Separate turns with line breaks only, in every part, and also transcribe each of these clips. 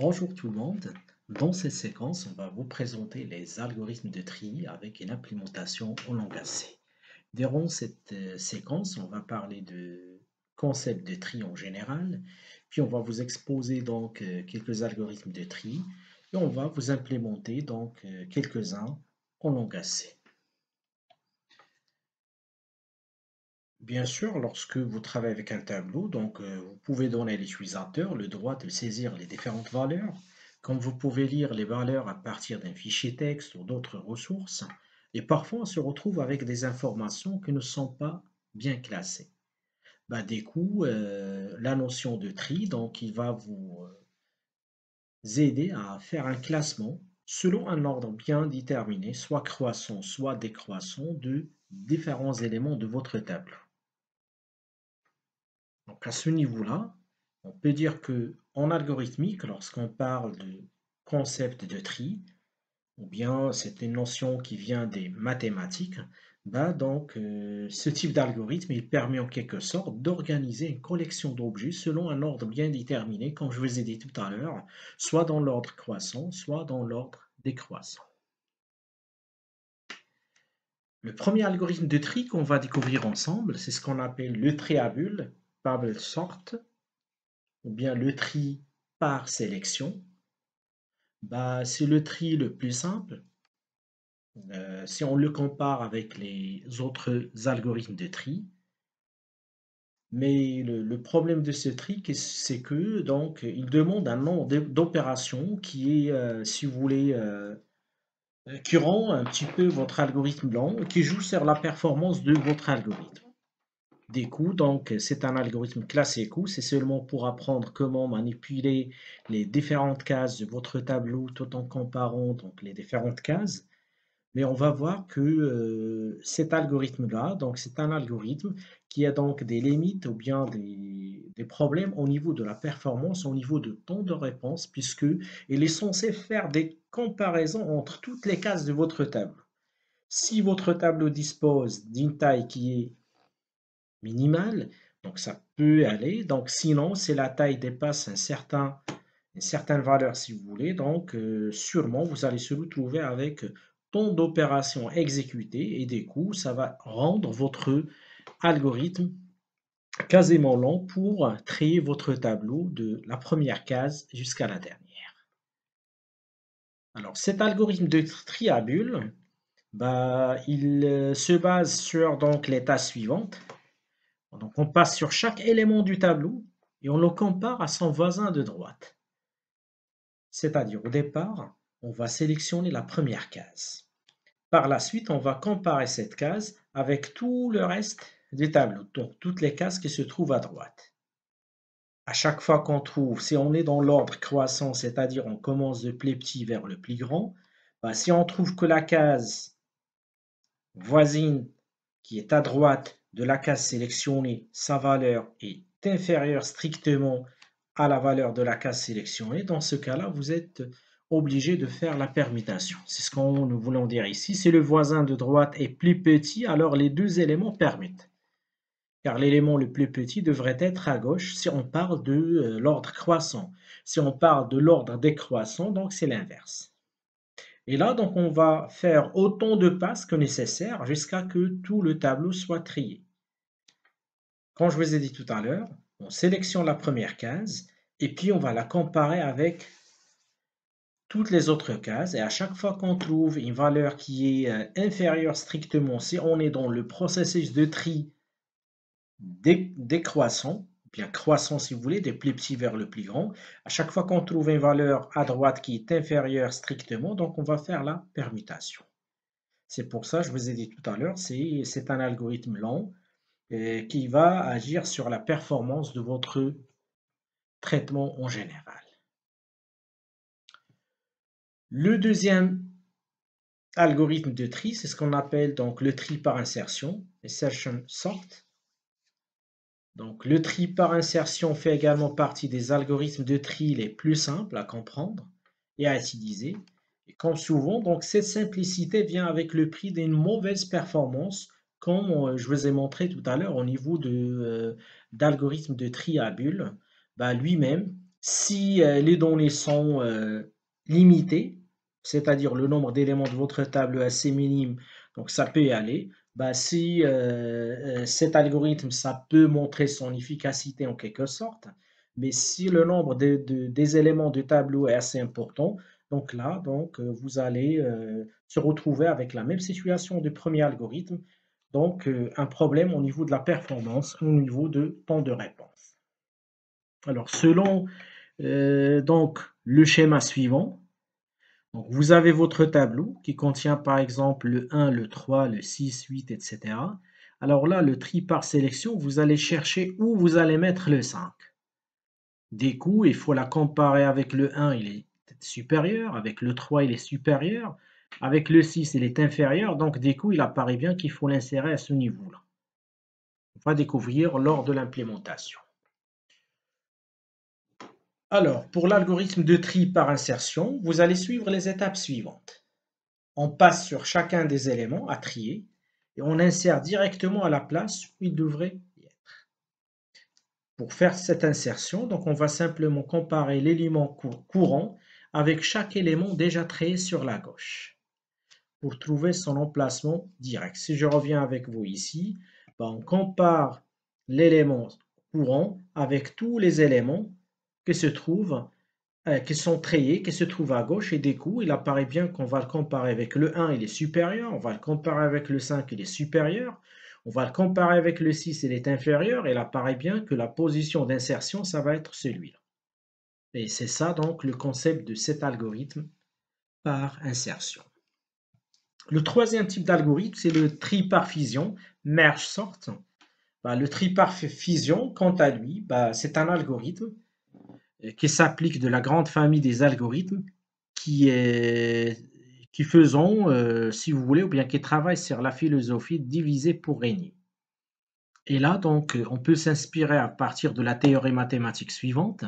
Bonjour tout le monde. Dans cette séquence, on va vous présenter les algorithmes de tri avec une implémentation en langage C. Durant cette euh, séquence, on va parler de concept de tri en général, puis on va vous exposer donc euh, quelques algorithmes de tri et on va vous implémenter donc euh, quelques-uns en langage C. Bien sûr, lorsque vous travaillez avec un tableau, donc euh, vous pouvez donner à l'utilisateur le droit de saisir les différentes valeurs. Comme vous pouvez lire les valeurs à partir d'un fichier texte ou d'autres ressources, et parfois on se retrouve avec des informations qui ne sont pas bien classées. Bah, des euh, la notion de tri, donc il va vous euh, aider à faire un classement selon un ordre bien déterminé, soit croissant, soit décroissant, de différents éléments de votre tableau. Donc à ce niveau-là, on peut dire que en algorithmique, lorsqu'on parle de concept de tri, ou bien c'est une notion qui vient des mathématiques, bah, donc euh, ce type d'algorithme il permet en quelque sorte d'organiser une collection d'objets selon un ordre bien déterminé, comme je vous ai dit tout à l'heure, soit dans l'ordre croissant, soit dans l'ordre décroissant. Le premier algorithme de tri qu'on va découvrir ensemble, c'est ce qu'on appelle le triabule, Bubble sorte ou bien le tri par sélection, bah, c'est le tri le plus simple. Euh, si on le compare avec les autres algorithmes de tri, mais le, problème de ce tri, c'est que donc il demande un nombre d'opérations qui est, euh, si vous voulez, euh, qui rend un petit peu votre algorithme blanc qui joue sur la performance de votre algorithme des coûts. Donc, c'est un algorithme classique coût. C'est seulement pour apprendre comment manipuler les différentes cases de votre tableau tout en comparant donc, les différentes cases. Mais on va voir que euh, cet algorithme-là, donc c'est un algorithme qui a donc des limites ou bien des, des, problèmes au niveau de la performance, au niveau de temps de réponse, puisque il est censé faire des comparaisons entre toutes les cases de votre tableau. Si votre tableau dispose d'une taille qui est minimale. Donc ça peut aller. Donc sinon, si la taille dépasse un certain, une certaine valeur, si vous voulez, donc euh, sûrement vous allez se retrouver avec tant d'opérations exécutées et des coûts. Ça va rendre votre algorithme quasiment long pour trier votre tableau de la première case jusqu'à la dernière. Alors cet algorithme de triabule, bah, il euh, se base sur donc l'état suivant. Donc on passe sur chaque élément du tableau et on le compare à son voisin de droite. C'est-à-dire au départ, on va sélectionner la première case. Par la suite, on va comparer cette case avec tout le reste du tableau, donc toutes les cases qui se trouvent à droite. À chaque fois qu'on trouve, si on est dans l'ordre croissant, c'est-à-dire on commence de plus petit vers le plus grand, bah, si on trouve que la case voisine qui est à droite de la case sélectionnée, sa valeur est inférieure strictement à la valeur de la case sélectionnée, dans ce cas-là, vous êtes obligé de faire la permutation. C'est ce que nous voulons dire ici. Si le voisin de droite est plus petit, alors les deux éléments permettent. Car l'élément le plus petit devrait être à gauche si on parle de euh, l'ordre croissant. Si on parle de l'ordre décroissant, donc c'est l'inverse. Et là, donc, on va faire autant de passes que nécessaire jusqu'à que tout le tableau soit trié. Comme je vous ai dit tout à l'heure, on sélectionne la première case et puis on va la comparer avec toutes les autres cases. Et à chaque fois qu'on trouve une valeur qui est euh, inférieure strictement, si on est dans le processus de tri décroissant, bien croissant si vous voulez, des plus petits vers le plus grand. À chaque fois qu'on trouve une valeur à droite qui est inférieure strictement, donc on va faire la permutation. C'est pour ça, je vous ai dit tout à l'heure, c'est un algorithme lent euh, qui va agir sur la performance de votre traitement en général. Le deuxième algorithme de tri, c'est ce qu'on appelle donc le tri par insertion, insertion sort. Donc, le tri par insertion fait également partie des algorithmes de tri les plus simples à comprendre et à utiliser. Et comme souvent, donc, cette simplicité vient avec le prix d'une mauvaise performance, comme euh, je vous ai montré tout à l'heure au niveau euh, d'algorithmes de, tri à bulles. Bah, lui-même, si euh, les données sont limitées, c'est-à-dire le nombre d'éléments de votre table assez minime, donc ça peut y aller. Bah, si euh, euh, cet algorithme, ça peut montrer son efficacité en quelque sorte, mais si le nombre des éléments du tableau est assez important, donc là, donc, euh, vous allez se retrouver avec la même situation du premier algorithme, donc un problème au niveau de la performance, au niveau de temps de réponse. Alors, selon donc, le schéma suivant, donc, vous avez votre tableau qui contient par exemple le 1, le 3, le 6, 8, etc. Alors là, le tri par sélection, vous allez chercher où vous allez mettre le 5. Des coups, il faut la comparer avec le 1, il est supérieur, avec le 3, il est supérieur, avec le 6, il est inférieur, donc des coups, il apparaît bien qu'il faut l'insérer à ce niveau-là. On va découvrir lors de l'implémentation. Alors, pour l'algorithme de tri par insertion, vous allez suivre les étapes suivantes. On passe sur chacun des éléments à trier et on insère directement à la place où il devrait y être. Pour faire cette insertion, donc on va simplement comparer l'élément courant avec chaque élément déjà trié sur la gauche pour trouver son emplacement direct. Si je reviens avec vous ici, ben, on compare l'élément courant avec tous les éléments qui se trouve, euh, qui sont triés qui se trouvent à gauche, et des coups, il apparaît bien qu'on va le comparer avec le 1, il est supérieur, on va le comparer avec le 5, il est supérieur, on va le comparer avec le 6, il est inférieur, et il apparaît bien que la position d'insertion, ça va être celui-là. Et c'est ça donc le concept de cet algorithme par insertion. Le troisième type d'algorithme, c'est le tri par fusion, merge sort. Bah, le tri par fusion, quant à lui, bah, c'est un algorithme qui s'applique de la grande famille des algorithmes qui, est, faisons, euh, si vous voulez, ou bien qui travaille sur la philosophie divisée pour régner. Et là, donc, euh, on peut s'inspirer à partir de la théorie mathématique suivante.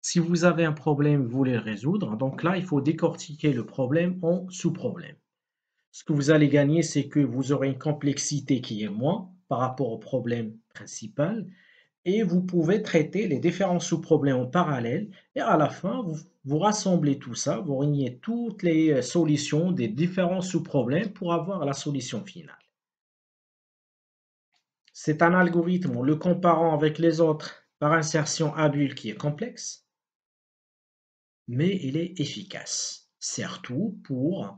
Si vous avez un problème, vous voulez le résoudre. Donc là, il faut décortiquer le problème en sous problème Ce que vous allez gagner, c'est que vous aurez une complexité qui est moins par rapport au problème principal et vous pouvez traiter les différents sous-problèmes en parallèle et à la fin, vous, rassemblez tout ça, vous réunissez toutes les euh, solutions des différents sous-problèmes pour avoir la solution finale. C'est un algorithme en le comparant avec les autres par insertion à qui est complexe, mais il est efficace, surtout pour euh,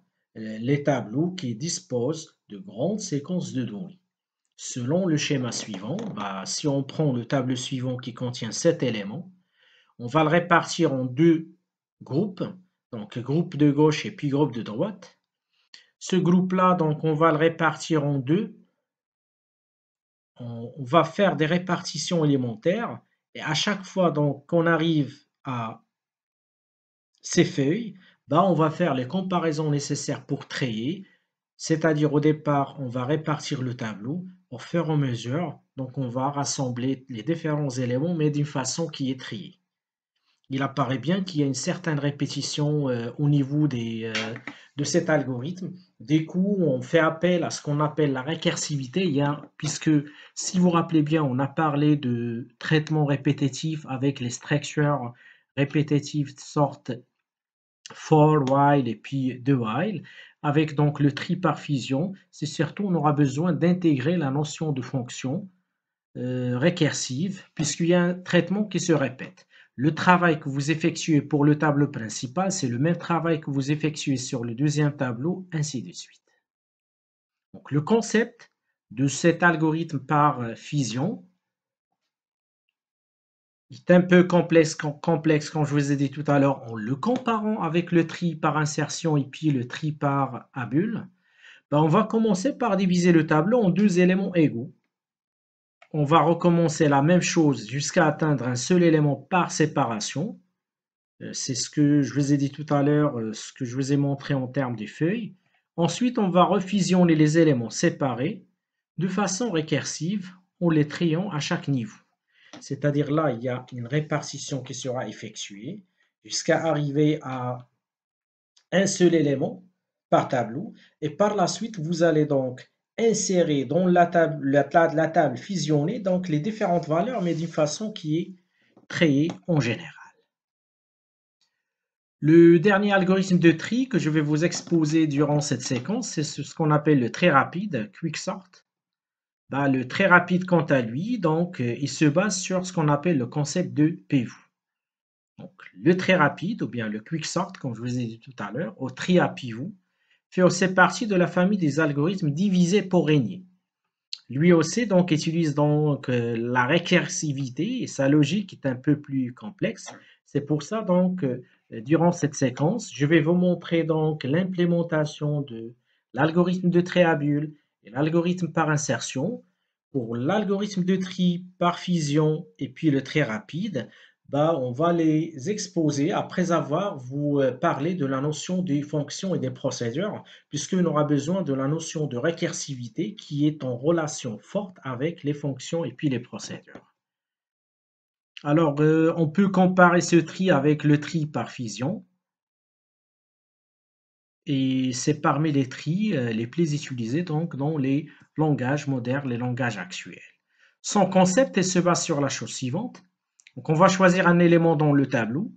les tableaux qui disposent de grandes séquences de données. Selon le schéma suivant, bah, si on prend le tableau suivant qui contient sept éléments, on va le répartir en deux groupes, donc groupe de gauche et puis groupe de droite. Ce groupe-là, donc on va le répartir en deux. On, va faire des répartitions élémentaires et à chaque fois qu'on arrive à ces feuilles, bah, on va faire les comparaisons nécessaires pour trier, c'est-à-dire au départ, on va répartir le tableau, au fur et à mesure. Donc, on va rassembler les différents éléments, mais d'une façon qui est triée. Il apparaît bien qu'il y a une certaine répétition euh, au niveau des, euh, de cet algorithme. Des coups, on fait appel à ce qu'on appelle la récursivité, puisque si vous vous rappelez bien, on a parlé de traitement répétitif avec les structures répétitives sortes for while et puis de while. Avec donc le tri par fusion, c'est surtout on aura besoin d'intégrer la notion de fonction euh, récursive puisqu'il y a un traitement qui se répète. Le travail que vous effectuez pour le tableau principal, c'est le même travail que vous effectuez sur le deuxième tableau, ainsi de suite. Donc le concept de cet algorithme par euh, fusion... Il est un peu complexe, complexe, comme je vous ai dit tout à l'heure, en le comparant avec le tri par insertion et puis le tri par à bulle, ben, on va commencer par diviser le tableau en deux éléments égaux. On va recommencer la même chose jusqu'à atteindre un seul élément par séparation. Euh, c'est ce que je vous ai dit tout à l'heure, euh, ce que je vous ai montré en termes des feuilles. Ensuite, on va refusionner les éléments séparés de façon récursive en les triant à chaque niveau. C'est-à-dire là, il y a une répartition qui sera effectuée jusqu'à arriver à un seul élément par tableau. Et par la suite, vous allez donc insérer dans la table, la, table fusionnée donc les différentes valeurs, mais d'une façon qui est créée en général. Le dernier algorithme de tri que je vais vous exposer durant cette séquence, c'est ce qu'on appelle le tri rapide, Quicksort. Bah, le très rapide quant à lui, donc euh, il se base sur ce qu'on appelle le concept de pivot. le très rapide ou bien le sort, comme je vous ai dit tout à l'heure, au tri à fait aussi partie de la famille des algorithmes divisés pour régner. Lui aussi donc utilise donc euh, la récursivité et sa logique est un peu plus complexe. C'est pour ça donc euh, durant cette séquence, je vais vous montrer donc l'implémentation de l'algorithme de tréabule, l'algorithme par insertion. Pour l'algorithme de tri par fusion et puis le tri rapide, bah, on va les exposer après avoir vous euh, parlé de la notion des fonctions et des procédures, puisqu'on aura besoin de la notion de récursivité qui est en relation forte avec les fonctions et puis les procédures. Alors, euh, on peut comparer ce tri avec le tri par fusion. Et c'est parmi les tris euh, les plus utilisés donc dans les langages modernes, les langages actuels. Son concept se base sur la chose suivante. Donc on va choisir un élément dans le tableau.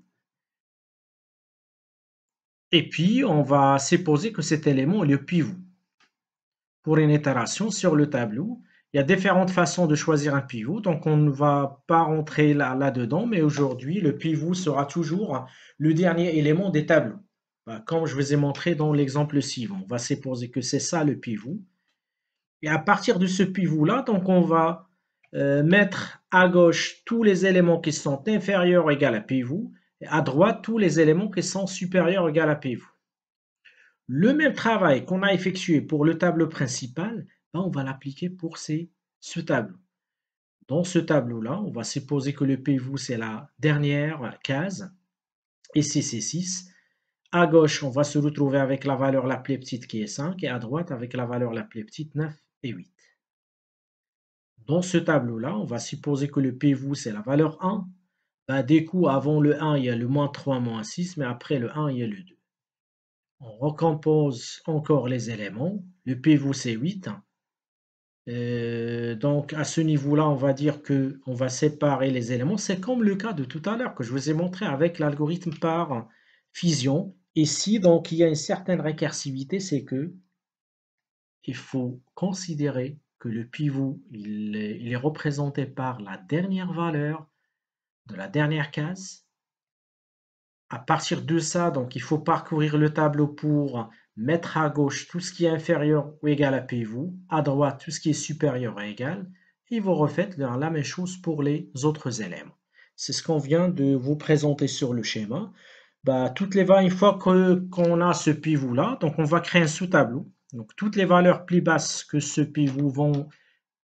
Et puis on va supposer que cet élément est le pivot. Pour une itération sur le tableau, il y a différentes façons de choisir un pivot, donc on ne va pas rentrer là-dedans, mais aujourd'hui, le pivot sera toujours le dernier élément des tableaux. Bah, comme je vous ai montré dans l'exemple suivant. On va supposer que c'est ça le pivot. Et à partir de ce pivot-là, donc on va euh, mettre à gauche tous les éléments qui sont inférieurs ou égaux à pivot, et à droite tous les éléments qui sont supérieurs ou égaux à pivot. Le même travail qu'on a effectué pour le tableau principal, bah, on va l'appliquer pour ce tableau. Dans ce tableau-là, on va supposer que le pivot, c'est la dernière case, et c'est C6. À gauche, on va se retrouver avec la valeur la plus petite qui est 5 et à droite avec la valeur la plus petite 9 et 8. Dans ce tableau-là, on va supposer que le pivot, c'est la valeur 1. Ben, bah, des coups, avant le 1, il y a le moins 3, moins 6, mais après le 1, il y a le 2. On recompose encore les éléments. Le PV c'est 8. Euh, donc, à ce niveau-là, on va dire qu'on va séparer les éléments. C'est comme le cas de tout à l'heure que je vous ai montré avec l'algorithme par Fusion Et si donc il y a une certaine récursivité, c'est que il faut considérer que le pivot, il est, il est, représenté par la dernière valeur de la dernière case. À partir de ça, donc il faut parcourir le tableau pour mettre à gauche tout ce qui est inférieur ou égal à pivot, à droite tout ce qui est supérieur ou égal, et vous refaites la même chose pour les autres éléments. C'est ce qu'on vient de vous présenter sur le schéma. Bah, toutes les une fois qu'on a ce pivot-là, donc on va créer un sous-tableau. Donc toutes les valeurs plus basses que ce pivot vont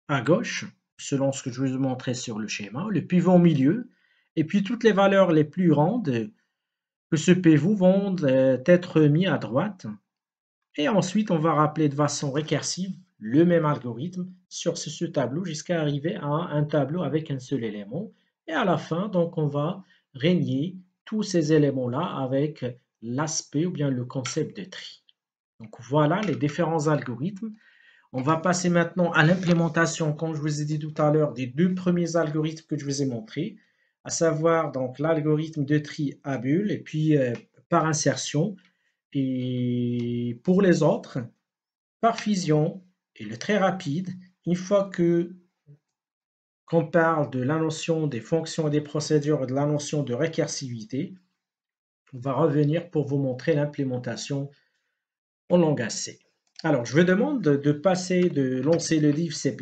à gauche, selon ce que je vous ai montré sur le schéma, le pivot au milieu, et puis toutes les valeurs les plus grandes que ce pivot vont euh, être mises à droite. Et ensuite, on va rappeler de façon récursive le même algorithme sur ce, ce tableau jusqu'à arriver à un tableau avec un seul élément. Et à la fin, donc, on va régner tous ces éléments-là avec l'aspect ou bien le concept de tri. Donc voilà les différents algorithmes. On va passer maintenant à l'implémentation, comme je vous ai dit tout à l'heure, des deux premiers algorithmes que je vous ai montrés, à savoir donc l'algorithme de tri à bulle et puis euh, par insertion. Et pour les autres, par fusion et le très rapide, une fois que on parle de la notion des fonctions et des procédures et de la notion de récursivité, on va revenir pour vous montrer l'implémentation en langue C. Alors, je vous demande de passer, de lancer le livre C++.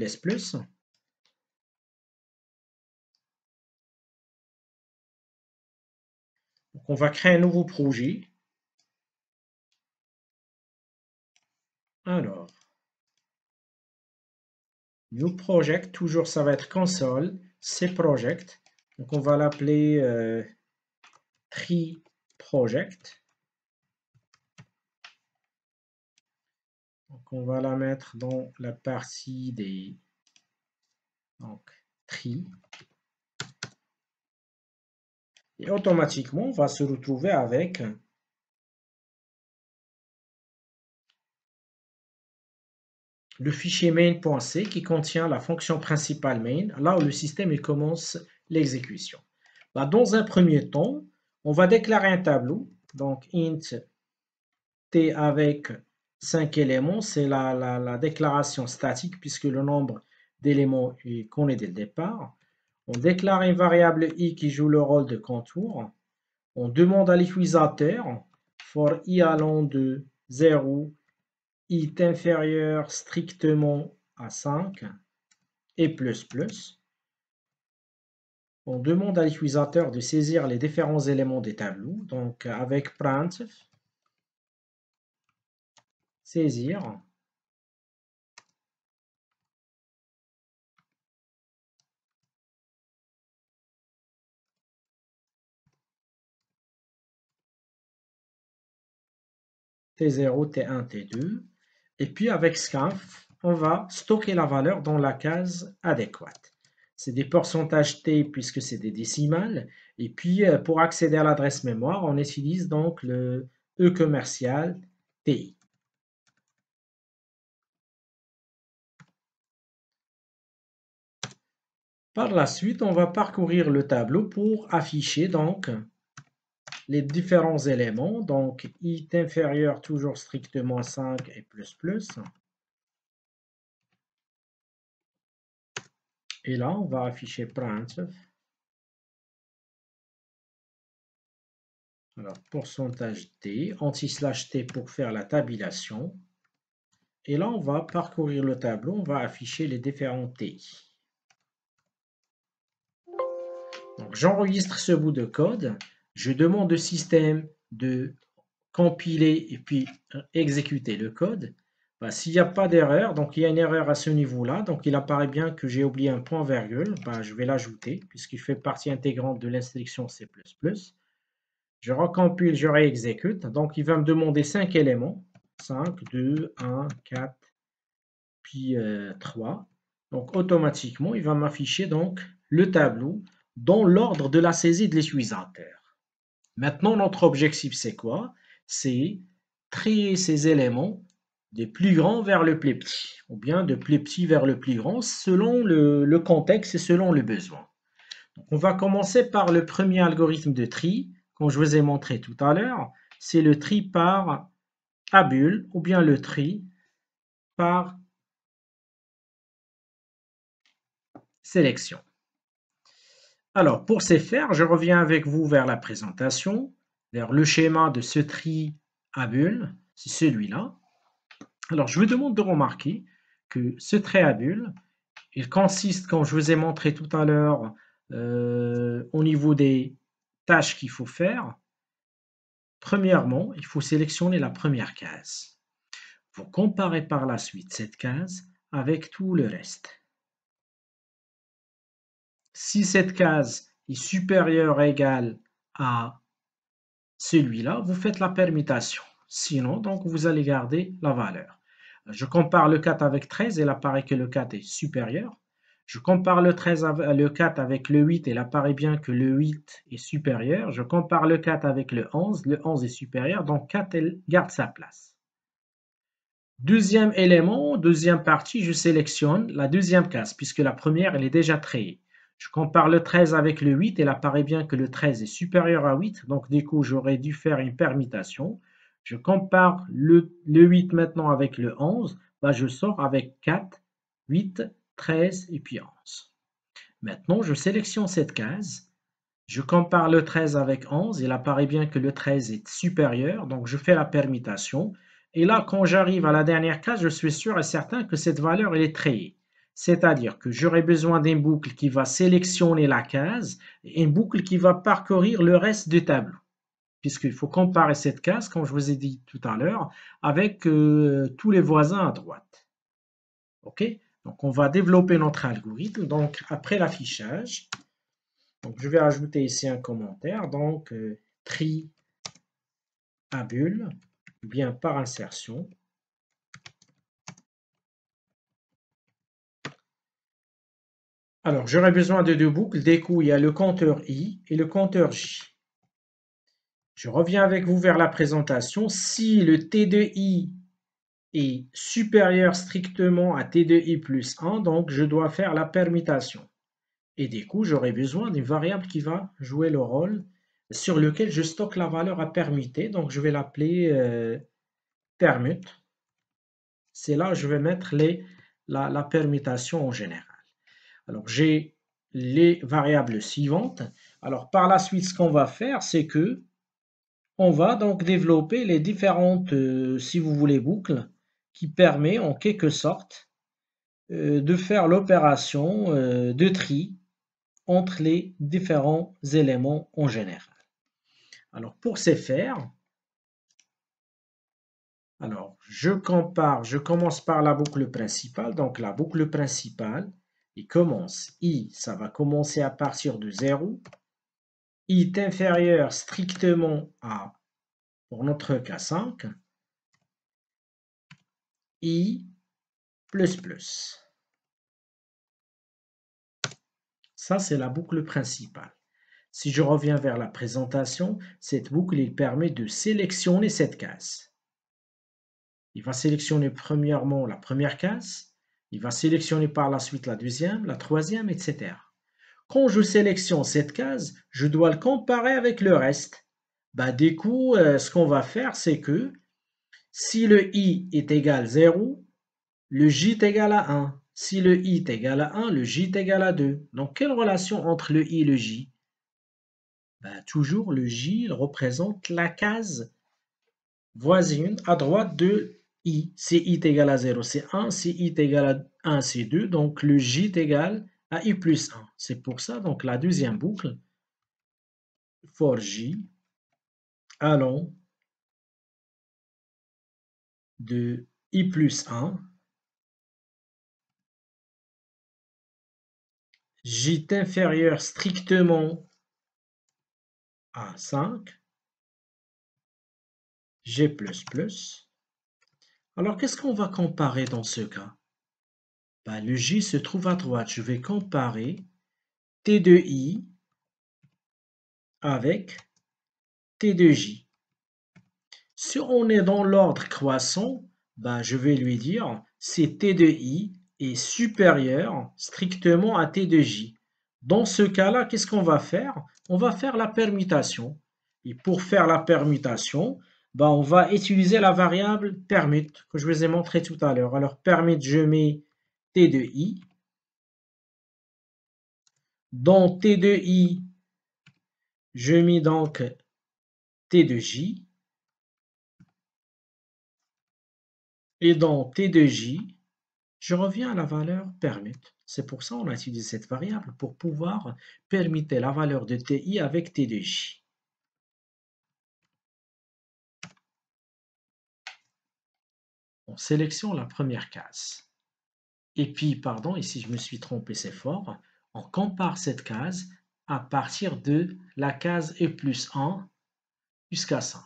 on va créer un nouveau projet. Alors,
New Project, toujours ça va être console, c'est Project. Donc on va l'appeler euh, tri Project. Donc on va la mettre dans la partie des donc tri. Et automatiquement, on va se retrouver avec le fichier main.c qui contient la fonction principale main, là où le système commence l'exécution. Bah, dans un premier temps, on va déclarer un tableau, donc int t avec 5 éléments, c'est la, la, déclaration statique puisque le nombre d'éléments est connu dès le départ. On déclare une variable i qui joue le rôle de contour. On demande à l'utilisateur for i allant de 0 i est inférieur strictement à 5 et plus plus. On demande à l'utilisateur de saisir les différents éléments des tableaux, donc avec print, saisir, T0, T1, T2. Et puis avec scanf, on va stocker la valeur dans la case adéquate. C'est des pourcentages T puisque c'est des décimales. Et puis euh, pour accéder à l'adresse mémoire, on utilise donc le E commercial TI. Par la suite, on va parcourir le tableau pour afficher donc les différents éléments. Donc, it inférieur toujours strictement 5 et plus plus. Et là, on va afficher
print. Alors,
pourcentage T, anti-slash T pour faire la tabulation. Et là, on va parcourir le tableau, on va afficher les différents T. Donc, j'enregistre ce bout de code. Je demande au système de compiler et puis euh, exécuter le code. Bah, s'il n'y a pas d'erreur, donc il y a une erreur à ce niveau-là, donc il apparaît bien que j'ai oublié un point virgule, bah, je vais l'ajouter puisqu'il fait partie intégrante de l'instruction C++. Je recompile, je réexécute, donc il va me demander cinq éléments, 5, 2, 1, 4, puis 3. Euh, donc automatiquement, il va m'afficher donc le tableau dans l'ordre de la saisie de l'utilisateur. Maintenant, notre objectif, c'est quoi C'est trier ces éléments des plus grands vers le plus petit, ou bien de plus petit vers le plus grand, selon le, contexte et selon le besoin. on va commencer par le premier algorithme de tri, comme je vous ai montré tout à l'heure, c'est le tri par abule, ou bien le tri
par sélection.
Alors, pour ces faire, je reviens avec vous vers la présentation, vers le schéma de ce tri à bulles, c'est celui-là. Alors, je vous demande de remarquer que ce tri à bulles, il consiste, comme je vous ai montré tout à l'heure, euh, au niveau des tâches qu'il faut faire. Premièrement, il faut sélectionner la première case. Vous comparez par la suite cette case avec tout le reste si cette case est supérieure ou égale à celui-là, vous faites la permutation. Sinon, donc, vous allez garder la valeur. Je compare le 4 avec 13, il apparaît que le 4 est supérieur. Je compare le, 13 le 4 avec le 8, et il apparaît bien que le 8 est supérieur. Je compare le 4 avec le 11, le 11 est supérieur, donc 4 elle garde sa place. Deuxième élément, deuxième partie, je sélectionne la deuxième case, puisque la première, elle est déjà créée. Je compare le 13 avec le 8, et il apparaît bien que le 13 est supérieur à 8, donc du coup, j'aurais dû faire une permutation. Je compare le, 8 maintenant avec le 11, bah, je sors avec 4, 8, 13 et puis 11. Maintenant, je sélectionne cette case. Je compare le 13 avec 11. Il apparaît bien que le 13 est supérieur, donc je fais la permutation. Et là, quand j'arrive à la dernière case, je suis sûr et certain que cette valeur elle est créée. C'est-à-dire que j'aurai besoin d'une boucle qui va sélectionner la case et une boucle qui va parcourir le reste du tableau. Puisqu'il faut comparer cette case, comme je vous ai dit tout à l'heure, avec euh, tous les voisins à droite. OK Donc, on va développer notre algorithme. Donc, après l'affichage, donc je vais ajouter ici un commentaire. Donc, euh, tri à bulle, bien par insertion.
Alors, j'aurai besoin de
deux boucles. Des coups, il y a le compteur I et le compteur J. Je reviens avec vous vers la présentation. Si le T de I est supérieur strictement à T de I plus 1, donc je dois faire la permutation. Et des coups, j'aurai besoin d'une variable qui va jouer le rôle sur lequel je stocke la valeur à permuter. Donc, je vais l'appeler euh, permute. C'est là où je vais mettre la, la permutation en général. Alors, j'ai les variables suivantes. Alors, par la suite, ce qu'on va faire, c'est que on va donc développer les différentes, euh, si vous voulez, boucles qui permettent, en quelque sorte euh, de faire l'opération euh, de tri entre les différents éléments en général. Alors pour ces faire, alors je compare, je commence par la boucle principale. Donc la boucle principale, il commence, i, ça va commencer à partir de 0, i est inférieur strictement à, pour notre cas 5, i plus plus. Ça, c'est la boucle principale. Si je reviens vers la présentation, cette boucle, il permet de sélectionner cette case. Il va sélectionner premièrement la première case, il va sélectionner par la suite la deuxième, la troisième, etc. Quand je sélectionne cette case, je dois le comparer avec le reste. Bah, du coup, euh, ce qu'on va faire, c'est que si le i est égal à 0, le j est égal à 1. Si le i est égal à 1, le j est égal à 2. Donc, quelle relation entre le i et le j bah, Toujours, le j représente la case voisine à droite de si i est égal à 0, c'est 1. Si i est égal à 1, c'est 2. Donc le j est égal à i plus 1. C'est pour ça, donc la deuxième boucle, for j,
allons de i plus 1, j est inférieur strictement à 5,
g plus plus, alors, qu'est-ce qu'on va comparer dans ce cas ben, Le J se trouve à droite. Je vais comparer T de I avec T de J. Si on est dans l'ordre croissant, ben, je vais lui dire que T de I est supérieur strictement à T de J. Dans ce cas-là, qu'est-ce qu'on va faire On va faire la permutation. Et pour faire la permutation, ben, on va utiliser la variable permute que je vous ai montré tout à l'heure. Alors, permute, je mets T de i.
Dans T de i, je mets donc T de j.
Et dans T de j, je reviens à la valeur permute. C'est pour ça qu'on a utilisé cette variable, pour pouvoir permuter la valeur de TI avec T de j. on sélectionne la première case. Et puis, pardon, ici je me suis trompé, c'est fort. On compare cette case à partir de la case E plus 1 jusqu'à 5.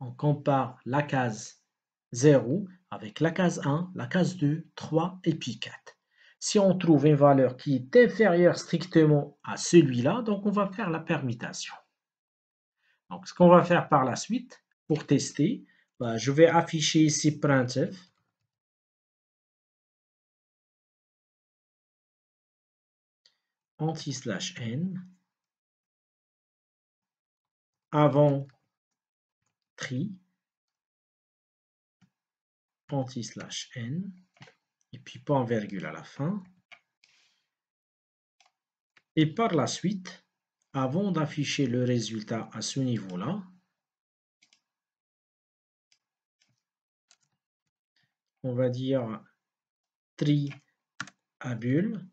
On compare la case 0 avec la case 1, la case 2, 3 et puis 4. Si on trouve une valeur qui est inférieure strictement à celui-là, donc on va faire la permutation. Donc ce qu'on va faire par la suite, pour tester, bah, je vais afficher ici printf.
anti slash n avant tri anti slash n
et puis en virgule à la fin et par la suite avant d'afficher le résultat à ce niveau là on va dire tri à bulle.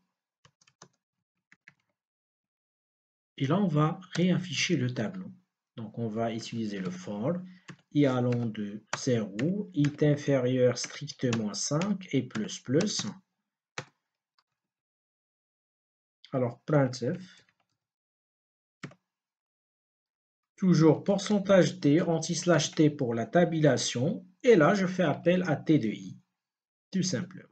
Et là, on va réafficher le tableau. Donc, on va utiliser le for i allant de 0, i est inférieur strictement 5 et plus plus. Alors, printf. Toujours pourcentage t, anti-slash t pour la tabulation. Et là, je fais appel à t de i. Tout simplement.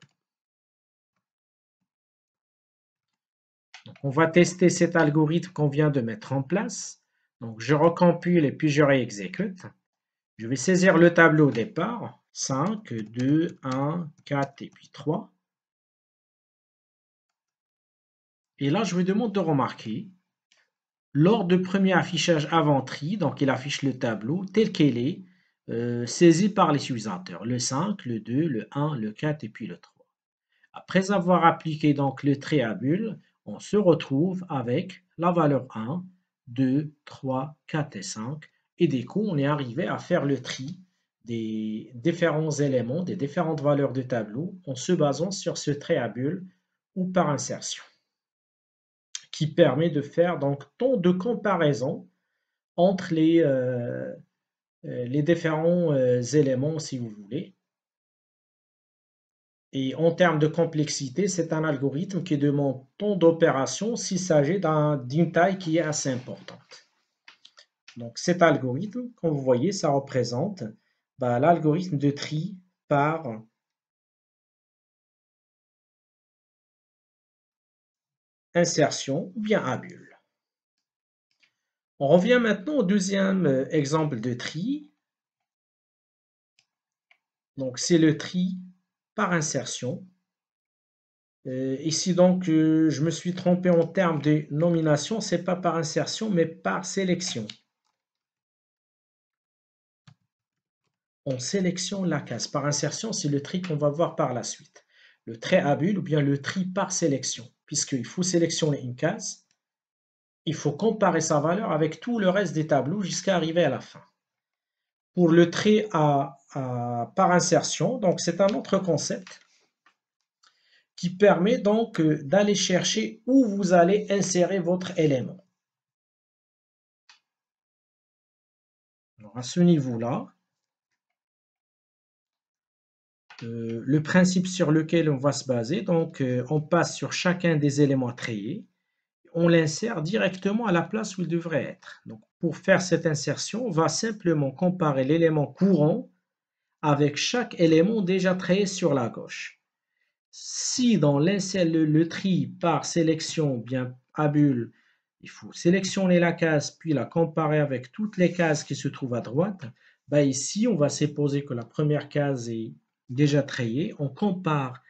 on va tester cet algorithme qu'on vient de mettre en place. Donc, je recompile et puis je réexécute. Je vais saisir le tableau au départ. 5, 2, 1, 4 et puis 3. Et là, je vous demande de remarquer, lors du premier affichage avant tri, donc il affiche le tableau tel qu'il est, euh, saisi par les utilisateurs, le 5, le 2, le 1, le 4 et puis le 3. Après avoir appliqué donc le triabule, à bulle, on se retrouve avec la valeur 1, 2, 3, 4 et 5. Et des coup on est arrivé à faire le tri des différents éléments, des différentes valeurs de tableau en se basant sur ce triabule à ou par insertion qui permet de faire donc tant de comparaisons entre les, euh, euh, les différents euh, éléments, si vous voulez. Et en termes de complexité, c'est un algorithme qui demande tant d'opérations s'il s'agit d'une taille qui est assez importante. Donc cet algorithme, comme vous voyez, ça représente bah, l'algorithme de tri par
insertion ou bien
à on revient maintenant au deuxième euh, exemple de tri. Donc, c'est le tri par insertion. Euh, ici, donc, euh, je me suis trompé en termes de nomination. c'est pas par insertion, mais par sélection. On sélectionne la case. Par insertion, c'est le tri qu'on va voir par la suite. Le trait à bulle ou bien le tri par sélection, puisqu'il faut sélectionner une case il faut comparer sa valeur avec tout le reste des tableaux jusqu'à arriver à la fin. Pour le trait par insertion, donc c'est un autre concept qui permet donc euh, d'aller chercher où vous allez insérer
votre élément. Alors à ce
niveau-là, euh, le principe sur lequel on va se baser, donc euh, on passe sur chacun des éléments triés on l'insère directement à la place où il devrait être. Donc, pour faire cette insertion, on va simplement comparer l'élément courant avec chaque élément déjà trié sur la gauche. Si dans l'insert le, tri par sélection, bien à bulle, il faut sélectionner la case puis la comparer avec toutes les cases qui se trouvent à droite, Bah ici on va supposer que la première case est déjà triée, on compare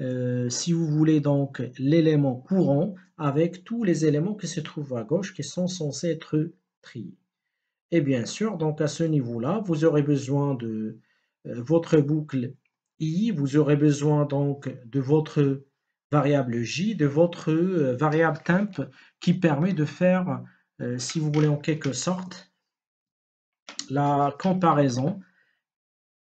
euh, si vous voulez, donc l'élément courant avec tous les éléments qui se trouvent à gauche qui sont censés être triés. Et bien sûr, donc à ce niveau-là, vous aurez besoin de euh, votre boucle i, vous aurez besoin donc de votre variable j, de votre euh, variable temp qui permet de faire, si vous voulez en quelque sorte, la comparaison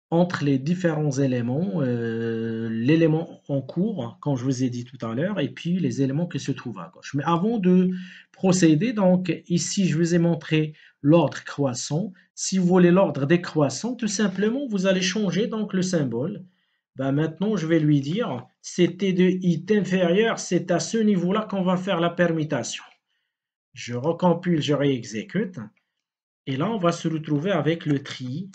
entre les différents éléments, euh, l'élément en cours, comme je vous ai dit tout à l'heure, et puis les éléments qui se trouvent à gauche. Mais avant de procéder, donc ici, je vous ai montré l'ordre croissant. Si vous voulez l'ordre décroissant, tout simplement, vous allez changer donc le symbole. Ben, maintenant, je vais lui dire, c'était de IT inférieur, c'est à ce niveau-là qu'on va faire la permutation. Je recompile, je réexécute. Et là, on va se retrouver avec le tri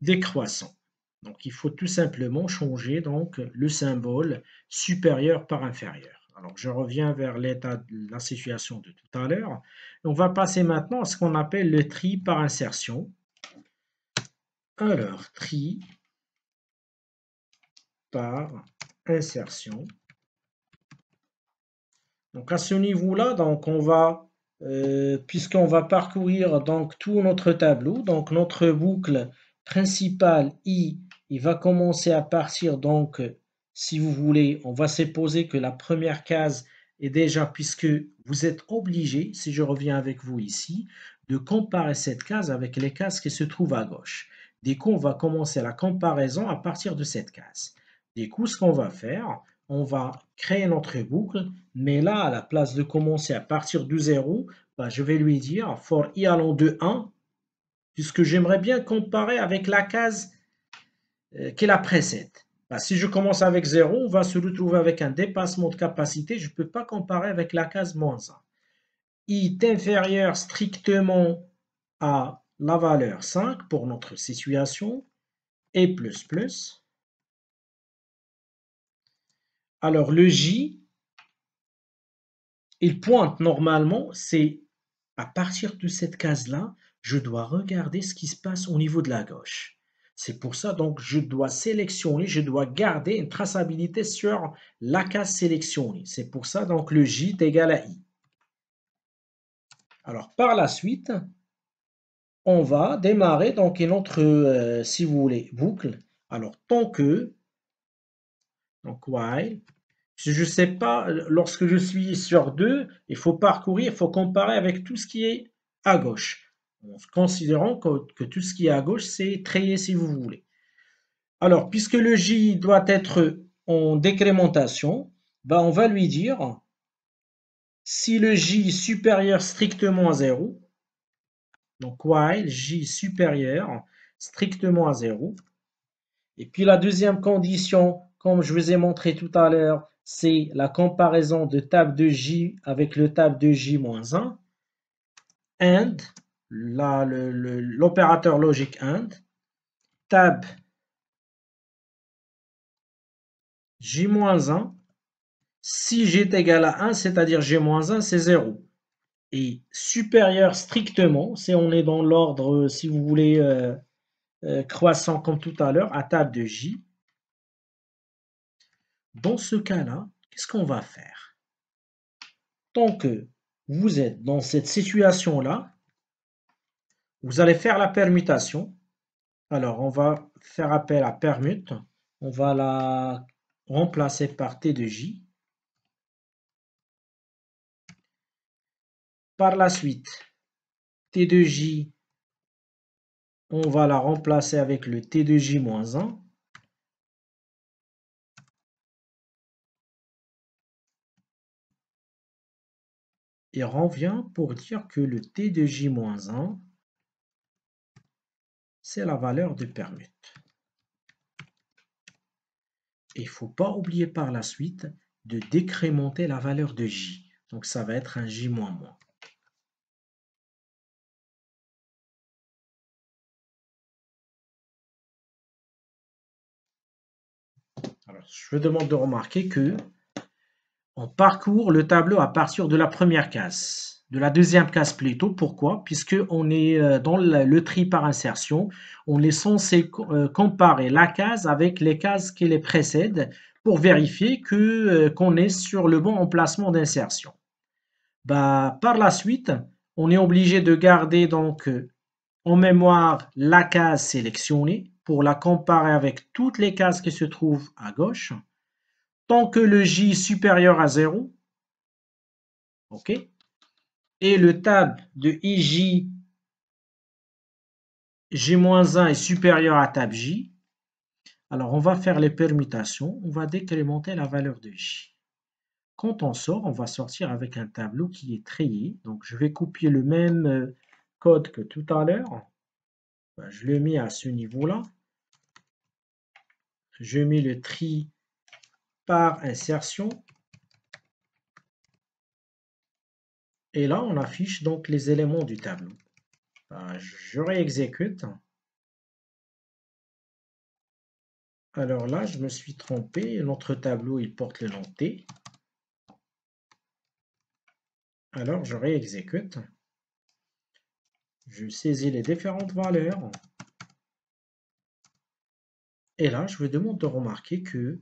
décroissant. Donc il faut tout simplement changer donc le symbole supérieur par inférieur. Alors je reviens vers l'état de la situation de tout à l'heure. On va passer maintenant à ce qu'on appelle le tri par insertion. Alors tri par insertion. Donc à ce niveau-là, donc va euh, puisqu'on va parcourir donc tout notre tableau, donc notre boucle principal I, il va commencer à partir donc, si vous voulez, on va supposer que la première case est déjà, puisque vous êtes obligé, si je reviens avec vous ici, de comparer cette case avec les cases qui se trouvent à gauche. Du coup, on va commencer la comparaison à partir de cette case. Du coup, ce qu'on va faire, on va créer notre boucle, mais là, à la place de commencer à partir de 0, bah, je vais lui dire for i allant de 1, puisque j'aimerais bien comparer avec la case euh, qui la précède. Bah, si je commence avec 0, on va se retrouver avec un dépassement de capacité. Je ne peux pas comparer avec la case moins 1. I est inférieur strictement à la valeur 5 pour notre situation et plus plus. Alors le J, il pointe normalement, c'est à partir de cette case-là, je dois regarder ce qui se passe au niveau de la gauche. C'est pour ça, donc, je dois sélectionner, je dois garder une traçabilité sur la case sélectionnée. C'est pour ça, donc, le J est égal à I. Alors, par la suite, on va démarrer donc une autre, euh, si vous voulez, boucle. Alors, tant que, donc while, je ne sais pas, lorsque je suis sur 2, il faut parcourir, il faut comparer avec tout ce qui est à gauche en considérant que, tout ce qui est à gauche, c'est trié si vous voulez. Alors, puisque le J doit être en décrémentation, ben, on va lui dire si le J est supérieur strictement à 0, donc while J supérieur strictement à 0, et puis la deuxième condition, comme je vous ai montré tout à l'heure, c'est la comparaison de table de J avec le table de J-1, and l'opérateur logique AND, tab
J-1,
si J est égal à 1, c'est-à-dire J-1, c'est 0. Et supérieur strictement, si on est dans l'ordre, si vous voulez, euh, euh, croissant comme tout à l'heure, à table de J, dans ce cas-là, qu'est-ce qu'on va faire Tant que vous êtes dans cette situation-là, vous allez faire la permutation. Alors, on va faire appel à permute. On va la remplacer par T de J.
Par la suite, T de J, on va la remplacer avec le T de J-1. Et revient pour dire que le T
de J-1 c'est la valeur de permute. Il ne faut pas oublier par la suite de décrémenter la valeur de j. Donc ça va être un j-. Alors, je demande de remarquer que on parcourt le tableau à partir de la première case de la deuxième case plutôt. Pourquoi Puisque on est euh, dans le tri par insertion, on est censé euh, comparer la case avec les cases qui les précèdent pour vérifier que euh, qu'on est sur le bon emplacement d'insertion. Bah, par la suite, on est obligé de garder donc en mémoire la case sélectionnée pour la comparer avec toutes les cases qui se trouvent à gauche. Tant que le J est supérieur à 0, OK et le table de IJ J-1 est supérieur à tab J, alors on va faire les permutations, on va décrémenter la valeur de J. Quand on sort, on va sortir avec un tableau qui est trié. Donc je vais copier le même euh, code que tout à l'heure. Ben, je le mets à ce niveau-là. Je mets le tri par insertion Et là, on affiche donc les éléments
du tableau. Ben, je réexécute.
Alors là, je me suis trompé. Notre tableau, il porte le nom T. Alors, je réexécute. Je saisis les différentes valeurs. Et là, je vous demande de remarquer que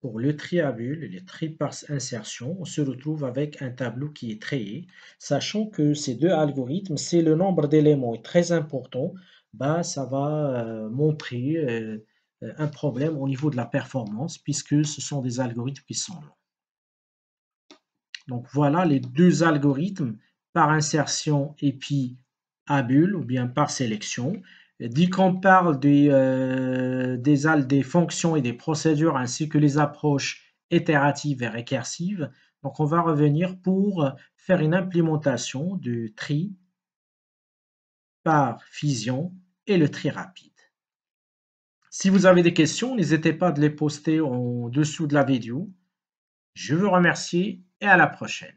pour le triabule, tri par insertion, on se retrouve avec un tableau qui est trié, sachant que ces deux algorithmes, si le nombre d'éléments est très important, bah, ça va euh, montrer euh, un problème au niveau de la performance, puisque ce sont des algorithmes qui sont longs. Donc voilà les deux algorithmes par insertion et puis à bulle ou bien par sélection. Dit qu'on parle des, euh, des, des fonctions et des procédures ainsi que les approches itératives et récursives, donc on va revenir pour faire une implémentation du tri par fusion et le tri rapide. Si vous avez des questions, n'hésitez pas à les poster en dessous de la vidéo. Je vous remercie et à la prochaine.